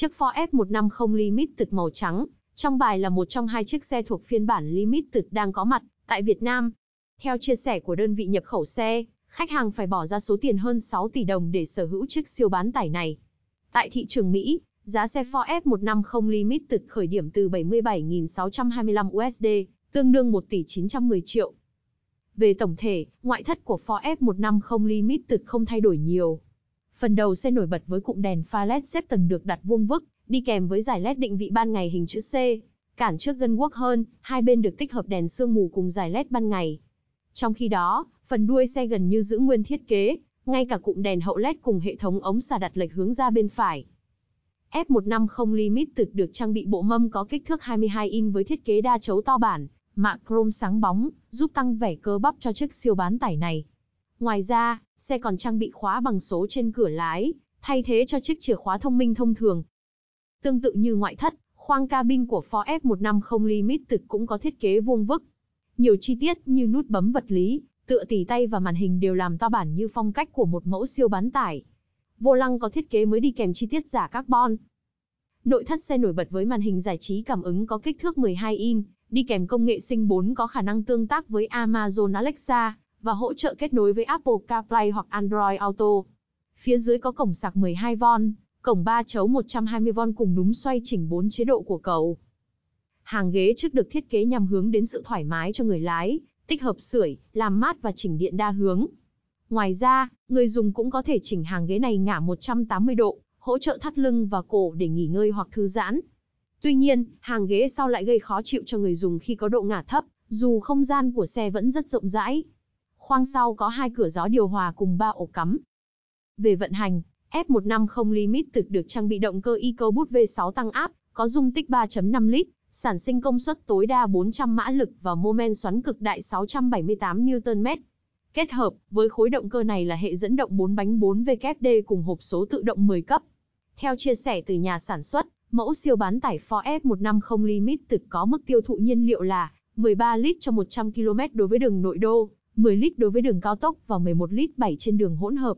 Chiếc Ford F150 Limited màu trắng, trong bài là một trong hai chiếc xe thuộc phiên bản Limited đang có mặt tại Việt Nam. Theo chia sẻ của đơn vị nhập khẩu xe, khách hàng phải bỏ ra số tiền hơn 6 tỷ đồng để sở hữu chiếc siêu bán tải này. Tại thị trường Mỹ, giá xe Ford F150 Limited khởi điểm từ 77.625 USD, tương đương 1 tỷ 910 triệu. Về tổng thể, ngoại thất của Ford F150 Limited không thay đổi nhiều, Phần đầu xe nổi bật với cụm đèn pha LED xếp tầng được đặt vuông vức, đi kèm với giải LED định vị ban ngày hình chữ C. Cản trước gân guốc hơn, hai bên được tích hợp đèn sương mù cùng giải LED ban ngày. Trong khi đó, phần đuôi xe gần như giữ nguyên thiết kế, ngay cả cụm đèn hậu LED cùng hệ thống ống xả đặt lệch hướng ra bên phải. F150 Limited được trang bị bộ mâm có kích thước 22 in với thiết kế đa chấu to bản, mạ chrome sáng bóng, giúp tăng vẻ cơ bắp cho chiếc siêu bán tải này. Ngoài ra, xe còn trang bị khóa bằng số trên cửa lái, thay thế cho chiếc chìa khóa thông minh thông thường. Tương tự như ngoại thất, khoang cabin của Ford F150 Limited cũng có thiết kế vuông vức. Nhiều chi tiết như nút bấm vật lý, tựa tỉ tay và màn hình đều làm to bản như phong cách của một mẫu siêu bán tải. Vô lăng có thiết kế mới đi kèm chi tiết giả carbon. Nội thất xe nổi bật với màn hình giải trí cảm ứng có kích thước 12 inch đi kèm công nghệ sinh 4 có khả năng tương tác với Amazon Alexa và hỗ trợ kết nối với Apple CarPlay hoặc Android Auto. Phía dưới có cổng sạc 12V, cổng 3 chấu 120V cùng núm xoay chỉnh 4 chế độ của cầu. Hàng ghế trước được thiết kế nhằm hướng đến sự thoải mái cho người lái, tích hợp sưởi, làm mát và chỉnh điện đa hướng. Ngoài ra, người dùng cũng có thể chỉnh hàng ghế này ngả 180 độ, hỗ trợ thắt lưng và cổ để nghỉ ngơi hoặc thư giãn. Tuy nhiên, hàng ghế sau lại gây khó chịu cho người dùng khi có độ ngả thấp, dù không gian của xe vẫn rất rộng rãi khoang sau có hai cửa gió điều hòa cùng ba ổ cắm. Về vận hành, F150 Limited được trang bị động cơ EcoBoost V6 tăng áp, có dung tích 3.5 lít, sản sinh công suất tối đa 400 mã lực và mô men xoắn cực đại 678 Nm. Kết hợp với khối động cơ này là hệ dẫn động 4 bánh 4 WD cùng hộp số tự động 10 cấp. Theo chia sẻ từ nhà sản xuất, mẫu siêu bán tải Ford F150 Limited có mức tiêu thụ nhiên liệu là 13 lít cho 100 km đối với đường nội đô. 10 lít đối với đường cao tốc và 11 lít 7 trên đường hỗn hợp.